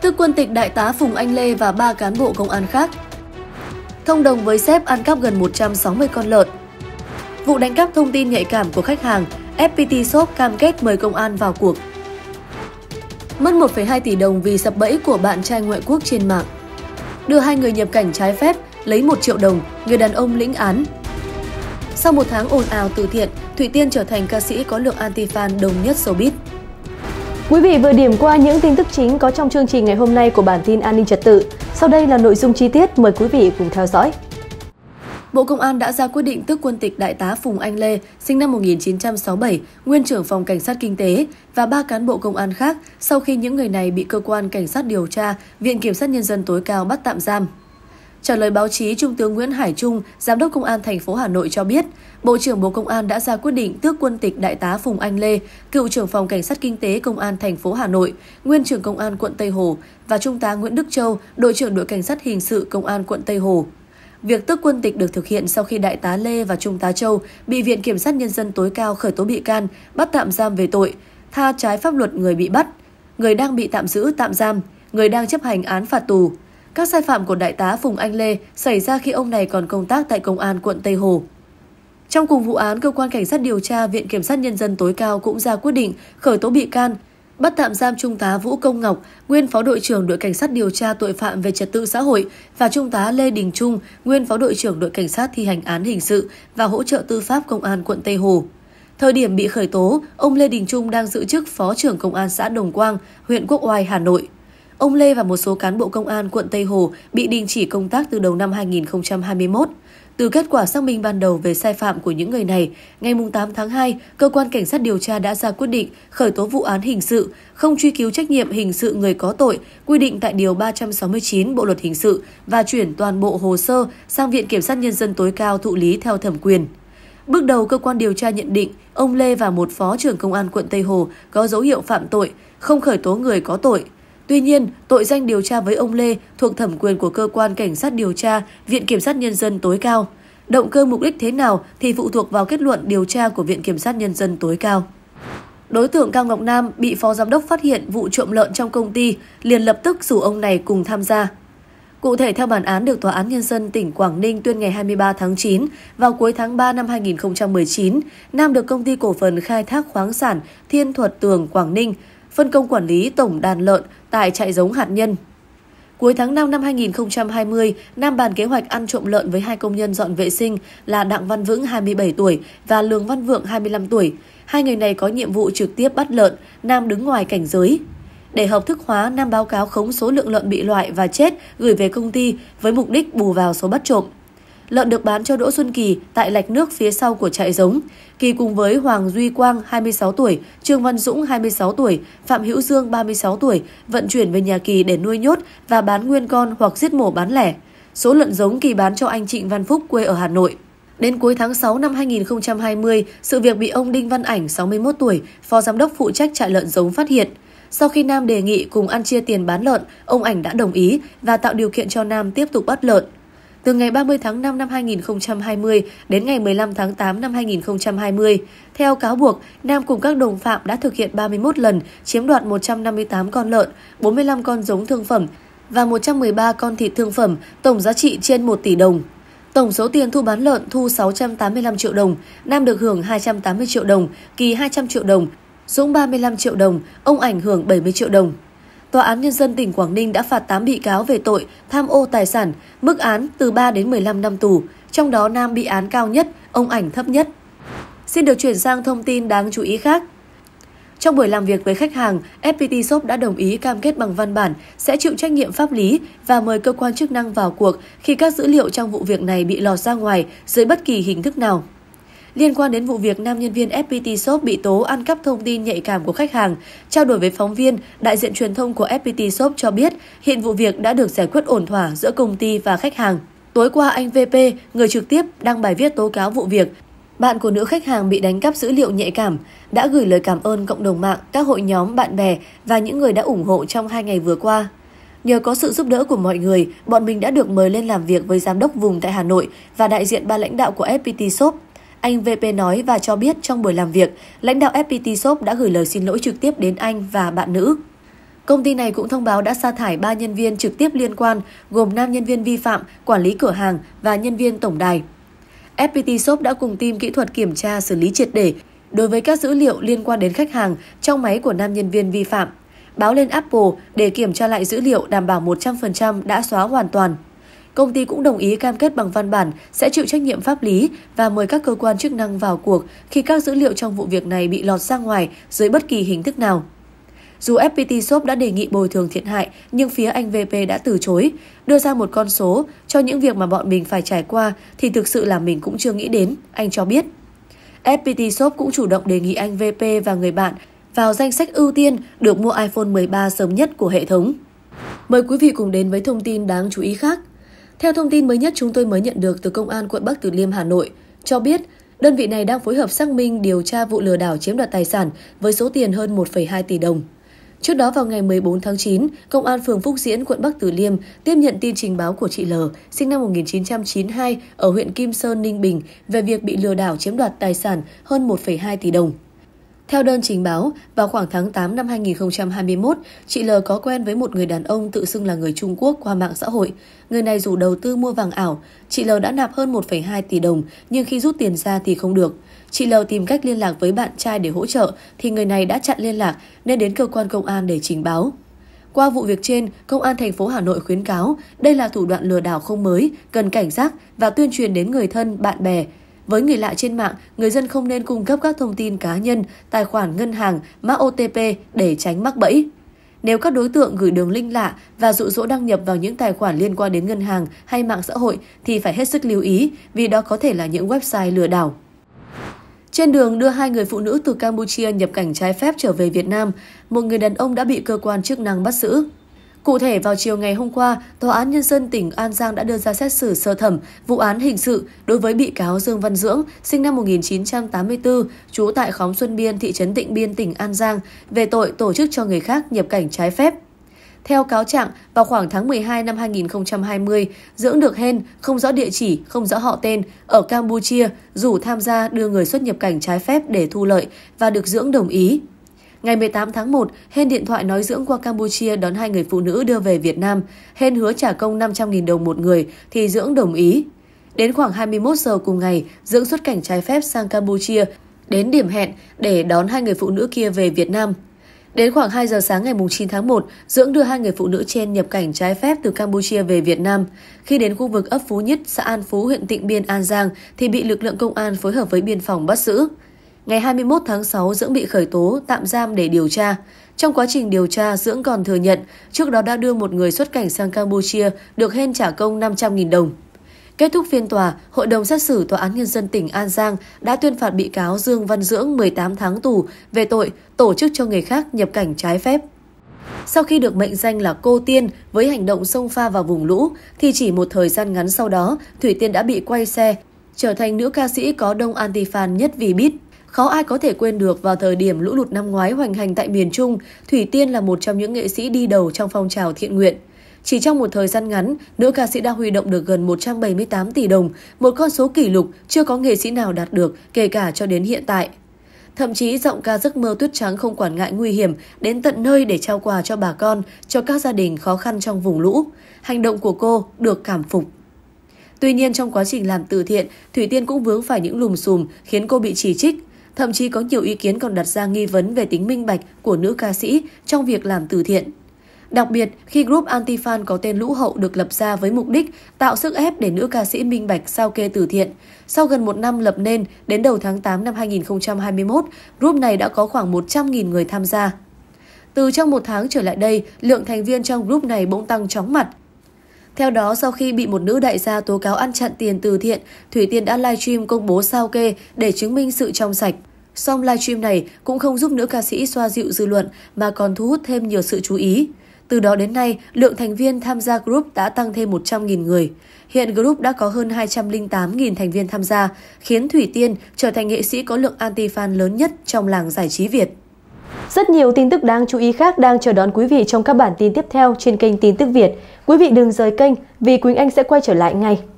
tức quân tịch đại tá Phùng Anh Lê và ba cán bộ công an khác. Thông đồng với sếp ăn cắp gần 160 con lợn. Vụ đánh cắp thông tin nhạy cảm của khách hàng, FPT Shop cam kết mời công an vào cuộc. Mất 1,2 tỷ đồng vì sập bẫy của bạn trai ngoại quốc trên mạng. Đưa hai người nhập cảnh trái phép, lấy 1 triệu đồng, người đàn ông lĩnh án. Sau một tháng ồn ào từ thiện, Thủy Tiên trở thành ca sĩ có lượng anti-fan đông nhất showbiz. Quý vị vừa điểm qua những tin tức chính có trong chương trình ngày hôm nay của bản tin an ninh trật tự. Sau đây là nội dung chi tiết, mời quý vị cùng theo dõi. Bộ Công an đã ra quyết định tước quân tịch Đại tá Phùng Anh Lê, sinh năm 1967, nguyên trưởng phòng Cảnh sát Kinh tế và ba cán bộ công an khác sau khi những người này bị cơ quan Cảnh sát điều tra, Viện Kiểm sát Nhân dân tối cao bắt tạm giam. Trả lời báo chí, Trung tướng Nguyễn Hải Trung, Giám đốc Công an thành phố Hà Nội cho biết, Bộ trưởng Bộ Công an đã ra quyết định tước quân tịch Đại tá Phùng Anh Lê, cựu trưởng phòng Cảnh sát Kinh tế Công an thành phố Hà Nội, nguyên trưởng Công an quận Tây Hồ và Trung tá Nguyễn Đức Châu, đội trưởng đội Cảnh sát Hình sự Công an quận Tây Hồ. Việc tước quân tịch được thực hiện sau khi Đại tá Lê và Trung tá Châu bị Viện Kiểm sát Nhân dân tối cao khởi tố bị can, bắt tạm giam về tội, tha trái pháp luật người bị bắt, người đang bị tạm giữ tạm giam, người đang chấp hành án phạt tù, các sai phạm của đại tá Phùng Anh Lê xảy ra khi ông này còn công tác tại Công an quận Tây Hồ. Trong cùng vụ án, Cơ quan Cảnh sát điều tra Viện Kiểm sát Nhân dân tối cao cũng ra quyết định khởi tố bị can, bắt tạm giam Trung tá Vũ Công Ngọc, nguyên Phó đội trưởng đội Cảnh sát điều tra tội phạm về trật tự xã hội và Trung tá Lê Đình Trung, nguyên Phó đội trưởng đội Cảnh sát thi hành án hình sự và hỗ trợ tư pháp Công an quận Tây Hồ. Thời điểm bị khởi tố, ông Lê Đình Trung đang giữ chức Phó trưởng Công an xã Đồng Quang, huyện Quốc Oai, Hà Nội. Ông Lê và một số cán bộ công an quận Tây Hồ bị đình chỉ công tác từ đầu năm 2021. Từ kết quả xác minh ban đầu về sai phạm của những người này, ngày 8 tháng 2, cơ quan cảnh sát điều tra đã ra quyết định khởi tố vụ án hình sự, không truy cứu trách nhiệm hình sự người có tội, quy định tại Điều 369 Bộ Luật Hình sự và chuyển toàn bộ hồ sơ sang Viện Kiểm sát Nhân dân tối cao thụ lý theo thẩm quyền. Bước đầu, cơ quan điều tra nhận định ông Lê và một phó trưởng công an quận Tây Hồ có dấu hiệu phạm tội, không khởi tố người có tội, Tuy nhiên, tội danh điều tra với ông Lê thuộc thẩm quyền của cơ quan cảnh sát điều tra, Viện Kiểm sát Nhân dân tối cao. Động cơ mục đích thế nào thì phụ thuộc vào kết luận điều tra của Viện Kiểm sát Nhân dân tối cao. Đối tượng Cao Ngọc Nam bị phó giám đốc phát hiện vụ trộm lợn trong công ty, liền lập tức rủ ông này cùng tham gia. Cụ thể theo bản án được Tòa án Nhân dân tỉnh Quảng Ninh tuyên ngày 23 tháng 9, vào cuối tháng 3 năm 2019, Nam được công ty cổ phần khai thác khoáng sản Thiên Thuật Tường Quảng Ninh phân công quản lý tổng đàn lợn tại trại giống hạt nhân. Cuối tháng 5 năm 2020, Nam bàn kế hoạch ăn trộm lợn với hai công nhân dọn vệ sinh là Đặng Văn Vững 27 tuổi và Lương Văn Vượng 25 tuổi. Hai người này có nhiệm vụ trực tiếp bắt lợn, Nam đứng ngoài cảnh giới. Để hợp thức hóa, Nam báo cáo khống số lượng lợn bị loại và chết gửi về công ty với mục đích bù vào số bắt trộm. Lợn được bán cho Đỗ Xuân Kỳ tại lạch nước phía sau của trại giống. Kỳ cùng với Hoàng Duy Quang 26 tuổi, Trương Văn Dũng 26 tuổi, Phạm Hữu Dương 36 tuổi vận chuyển về nhà Kỳ để nuôi nhốt và bán nguyên con hoặc giết mổ bán lẻ. Số lợn giống Kỳ bán cho anh Trịnh Văn Phúc quê ở Hà Nội. Đến cuối tháng 6 năm 2020, sự việc bị ông Đinh Văn Ảnh, 61 tuổi, phó giám đốc phụ trách trại lợn giống phát hiện. Sau khi Nam đề nghị cùng ăn chia tiền bán lợn, ông Ảnh đã đồng ý và tạo điều kiện cho Nam tiếp tục bắt lợn từ ngày 30 tháng 5 năm 2020 đến ngày 15 tháng 8 năm 2020. Theo cáo buộc, Nam cùng các đồng phạm đã thực hiện 31 lần, chiếm đoạt 158 con lợn, 45 con giống thương phẩm và 113 con thịt thương phẩm, tổng giá trị trên 1 tỷ đồng. Tổng số tiền thu bán lợn thu 685 triệu đồng, Nam được hưởng 280 triệu đồng, Kỳ 200 triệu đồng, Dũng 35 triệu đồng, ông ảnh hưởng 70 triệu đồng. Tòa án Nhân dân tỉnh Quảng Ninh đã phạt 8 bị cáo về tội tham ô tài sản, mức án từ 3 đến 15 năm tù, trong đó Nam bị án cao nhất, ông Ảnh thấp nhất. Xin được chuyển sang thông tin đáng chú ý khác. Trong buổi làm việc với khách hàng, FPT Shop đã đồng ý cam kết bằng văn bản sẽ chịu trách nhiệm pháp lý và mời cơ quan chức năng vào cuộc khi các dữ liệu trong vụ việc này bị lò ra ngoài dưới bất kỳ hình thức nào. Liên quan đến vụ việc nam nhân viên FPT Shop bị tố ăn cắp thông tin nhạy cảm của khách hàng, trao đổi với phóng viên, đại diện truyền thông của FPT Shop cho biết hiện vụ việc đã được giải quyết ổn thỏa giữa công ty và khách hàng. Tối qua, anh VP, người trực tiếp đăng bài viết tố cáo vụ việc, bạn của nữ khách hàng bị đánh cắp dữ liệu nhạy cảm, đã gửi lời cảm ơn cộng đồng mạng, các hội nhóm, bạn bè và những người đã ủng hộ trong hai ngày vừa qua. Nhờ có sự giúp đỡ của mọi người, bọn mình đã được mời lên làm việc với giám đốc vùng tại Hà Nội và đại diện ba lãnh đạo của FPT Shop anh VP nói và cho biết trong buổi làm việc, lãnh đạo FPT Shop đã gửi lời xin lỗi trực tiếp đến anh và bạn nữ. Công ty này cũng thông báo đã sa thải 3 nhân viên trực tiếp liên quan, gồm nam nhân viên vi phạm, quản lý cửa hàng và nhân viên tổng đài. FPT Shop đã cùng team kỹ thuật kiểm tra xử lý triệt để đối với các dữ liệu liên quan đến khách hàng trong máy của nam nhân viên vi phạm. Báo lên Apple để kiểm tra lại dữ liệu đảm bảo 100% đã xóa hoàn toàn công ty cũng đồng ý cam kết bằng văn bản sẽ chịu trách nhiệm pháp lý và mời các cơ quan chức năng vào cuộc khi các dữ liệu trong vụ việc này bị lọt ra ngoài dưới bất kỳ hình thức nào. Dù FPT Shop đã đề nghị bồi thường thiệt hại, nhưng phía anh VP đã từ chối, đưa ra một con số cho những việc mà bọn mình phải trải qua thì thực sự là mình cũng chưa nghĩ đến, anh cho biết. FPT Shop cũng chủ động đề nghị anh VP và người bạn vào danh sách ưu tiên được mua iPhone 13 sớm nhất của hệ thống. Mời quý vị cùng đến với thông tin đáng chú ý khác. Theo thông tin mới nhất chúng tôi mới nhận được từ Công an quận Bắc Từ Liêm, Hà Nội, cho biết đơn vị này đang phối hợp xác minh điều tra vụ lừa đảo chiếm đoạt tài sản với số tiền hơn 1,2 tỷ đồng. Trước đó vào ngày 14 tháng 9, Công an phường Phúc Diễn, quận Bắc Từ Liêm tiếp nhận tin trình báo của chị L, sinh năm 1992, ở huyện Kim Sơn, Ninh Bình về việc bị lừa đảo chiếm đoạt tài sản hơn 1,2 tỷ đồng. Theo đơn trình báo, vào khoảng tháng 8 năm 2021, chị L có quen với một người đàn ông tự xưng là người Trung Quốc qua mạng xã hội. Người này rủ đầu tư mua vàng ảo. Chị L đã nạp hơn 1,2 tỷ đồng, nhưng khi rút tiền ra thì không được. Chị L tìm cách liên lạc với bạn trai để hỗ trợ, thì người này đã chặn liên lạc nên đến cơ quan công an để trình báo. Qua vụ việc trên, Công an thành phố Hà Nội khuyến cáo đây là thủ đoạn lừa đảo không mới, cần cảnh giác và tuyên truyền đến người thân, bạn bè với người lạ trên mạng, người dân không nên cung cấp các thông tin cá nhân, tài khoản ngân hàng, mã OTP để tránh mắc bẫy. Nếu các đối tượng gửi đường link lạ và dụ dỗ đăng nhập vào những tài khoản liên quan đến ngân hàng hay mạng xã hội thì phải hết sức lưu ý vì đó có thể là những website lừa đảo. Trên đường đưa hai người phụ nữ từ Campuchia nhập cảnh trái phép trở về Việt Nam, một người đàn ông đã bị cơ quan chức năng bắt giữ. Cụ thể, vào chiều ngày hôm qua, Tòa án Nhân dân tỉnh An Giang đã đưa ra xét xử sơ thẩm vụ án hình sự đối với bị cáo Dương Văn Dưỡng, sinh năm 1984, trú tại khóm Xuân Biên, thị trấn Tịnh Biên, tỉnh An Giang, về tội tổ chức cho người khác nhập cảnh trái phép. Theo cáo trạng, vào khoảng tháng 12 năm 2020, Dưỡng được Hên, không rõ địa chỉ, không rõ họ tên, ở Campuchia, rủ tham gia đưa người xuất nhập cảnh trái phép để thu lợi và được Dưỡng đồng ý. Ngày 18 tháng 1, Hên điện thoại nói dưỡng qua Campuchia đón hai người phụ nữ đưa về Việt Nam. Hên hứa trả công 500.000 đồng một người thì dưỡng đồng ý. Đến khoảng 21 giờ cùng ngày, dưỡng xuất cảnh trái phép sang Campuchia đến điểm hẹn để đón hai người phụ nữ kia về Việt Nam. Đến khoảng 2 giờ sáng ngày 9 tháng 1, Dưỡng đưa hai người phụ nữ trên nhập cảnh trái phép từ Campuchia về Việt Nam. Khi đến khu vực ấp Phú Nhất, xã An Phú, huyện Tịnh Biên, An Giang thì bị lực lượng công an phối hợp với biên phòng bắt giữ. Ngày 21 tháng 6, Dưỡng bị khởi tố, tạm giam để điều tra. Trong quá trình điều tra, Dưỡng còn thừa nhận trước đó đã đưa một người xuất cảnh sang Campuchia được hên trả công 500.000 đồng. Kết thúc phiên tòa, Hội đồng xét xử Tòa án Nhân dân tỉnh An Giang đã tuyên phạt bị cáo Dương Văn Dưỡng 18 tháng tù về tội tổ chức cho người khác nhập cảnh trái phép. Sau khi được mệnh danh là cô Tiên với hành động xông pha vào vùng lũ, thì chỉ một thời gian ngắn sau đó, Thủy Tiên đã bị quay xe, trở thành nữ ca sĩ có đông antifan nhất vì biết. Khó ai có thể quên được vào thời điểm lũ lụt năm ngoái hoành hành tại miền Trung, Thủy Tiên là một trong những nghệ sĩ đi đầu trong phong trào thiện nguyện. Chỉ trong một thời gian ngắn, nữ ca sĩ đã huy động được gần 178 tỷ đồng, một con số kỷ lục chưa có nghệ sĩ nào đạt được kể cả cho đến hiện tại. Thậm chí giọng ca giấc mơ tuyết trắng không quản ngại nguy hiểm đến tận nơi để trao quà cho bà con, cho các gia đình khó khăn trong vùng lũ. Hành động của cô được cảm phục. Tuy nhiên trong quá trình làm từ thiện, Thủy Tiên cũng vướng phải những lùm xùm khiến cô bị chỉ trích Thậm chí có nhiều ý kiến còn đặt ra nghi vấn về tính minh bạch của nữ ca sĩ trong việc làm từ thiện. Đặc biệt, khi group Antifan có tên Lũ Hậu được lập ra với mục đích tạo sức ép để nữ ca sĩ minh bạch sao kê từ thiện. Sau gần một năm lập nên, đến đầu tháng 8 năm 2021, group này đã có khoảng 100.000 người tham gia. Từ trong một tháng trở lại đây, lượng thành viên trong group này bỗng tăng chóng mặt. Theo đó, sau khi bị một nữ đại gia tố cáo ăn chặn tiền từ thiện, Thủy Tiên đã livestream công bố sao kê để chứng minh sự trong sạch. Song livestream này cũng không giúp nữ ca sĩ xoa dịu dư luận mà còn thu hút thêm nhiều sự chú ý. Từ đó đến nay, lượng thành viên tham gia group đã tăng thêm 100.000 người. Hiện group đã có hơn 208.000 thành viên tham gia, khiến Thủy Tiên trở thành nghệ sĩ có lượng anti-fan lớn nhất trong làng giải trí Việt. Rất nhiều tin tức đáng chú ý khác đang chờ đón quý vị trong các bản tin tiếp theo trên kênh Tin tức Việt. Quý vị đừng rời kênh vì Quỳnh Anh sẽ quay trở lại ngay.